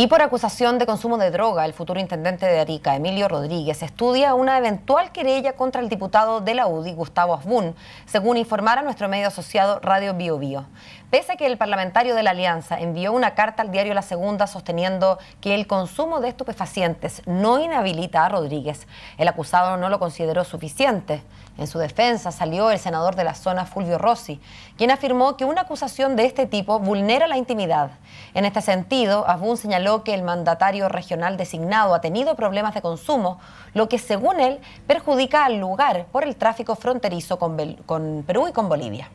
Y por acusación de consumo de droga, el futuro intendente de Arica, Emilio Rodríguez, estudia una eventual querella contra el diputado de la UDI, Gustavo Azbun, según informara nuestro medio asociado Radio Bio Bio. Pese a que el parlamentario de la Alianza envió una carta al diario La Segunda sosteniendo que el consumo de estupefacientes no inhabilita a Rodríguez, el acusado no lo consideró suficiente. En su defensa salió el senador de la zona, Fulvio Rossi, quien afirmó que una acusación de este tipo vulnera la intimidad. En este sentido, Azbun señaló que el mandatario regional designado ha tenido problemas de consumo, lo que según él perjudica al lugar por el tráfico fronterizo con Perú y con Bolivia.